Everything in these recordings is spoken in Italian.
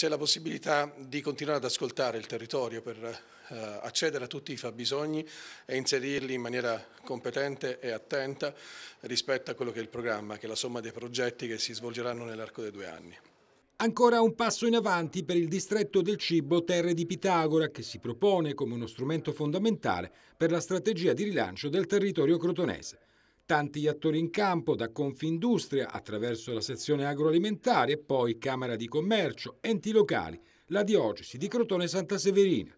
C'è la possibilità di continuare ad ascoltare il territorio per eh, accedere a tutti i fabbisogni e inserirli in maniera competente e attenta rispetto a quello che è il programma, che è la somma dei progetti che si svolgeranno nell'arco dei due anni. Ancora un passo in avanti per il distretto del cibo Terre di Pitagora che si propone come uno strumento fondamentale per la strategia di rilancio del territorio crotonese. Tanti gli attori in campo, da Confindustria attraverso la sezione agroalimentare e poi Camera di Commercio, enti locali, la diocesi di Crotone Santa Severina.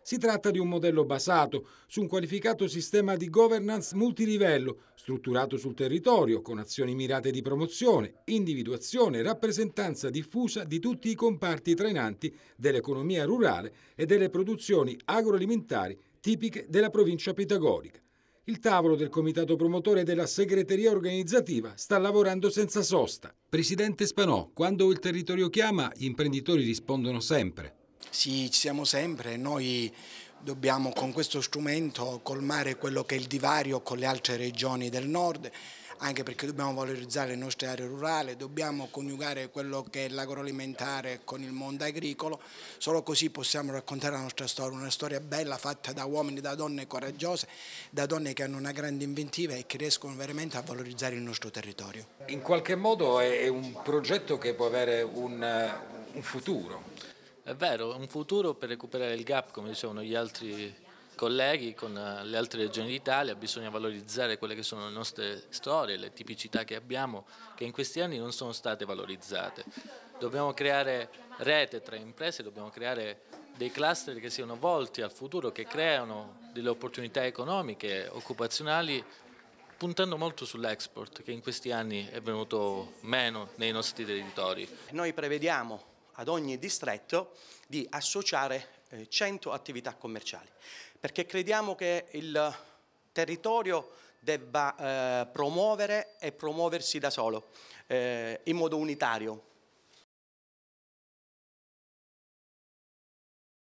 Si tratta di un modello basato su un qualificato sistema di governance multilivello, strutturato sul territorio, con azioni mirate di promozione, individuazione e rappresentanza diffusa di tutti i comparti trainanti dell'economia rurale e delle produzioni agroalimentari tipiche della provincia pitagorica. Il tavolo del comitato promotore e della segreteria organizzativa sta lavorando senza sosta. Presidente Spanò, quando il territorio chiama, gli imprenditori rispondono sempre. Sì, ci siamo sempre. Noi dobbiamo con questo strumento colmare quello che è il divario con le altre regioni del nord, anche perché dobbiamo valorizzare le nostre aree rurali, dobbiamo coniugare quello che è l'agroalimentare con il mondo agricolo, solo così possiamo raccontare la nostra storia, una storia bella fatta da uomini, da donne coraggiose, da donne che hanno una grande inventiva e che riescono veramente a valorizzare il nostro territorio. In qualche modo è un progetto che può avere un, un futuro. È vero, un futuro per recuperare il gap, come dicevano gli altri colleghi con eh, le altre regioni d'Italia, bisogna valorizzare quelle che sono le nostre storie, le tipicità che abbiamo, che in questi anni non sono state valorizzate. Dobbiamo creare rete tra imprese, dobbiamo creare dei cluster che siano volti al futuro, che creano delle opportunità economiche, occupazionali, puntando molto sull'export che in questi anni è venuto meno nei nostri territori. Noi prevediamo ad ogni distretto di associare 100 eh, attività commerciali, perché crediamo che il territorio debba eh, promuovere e promuoversi da solo, eh, in modo unitario,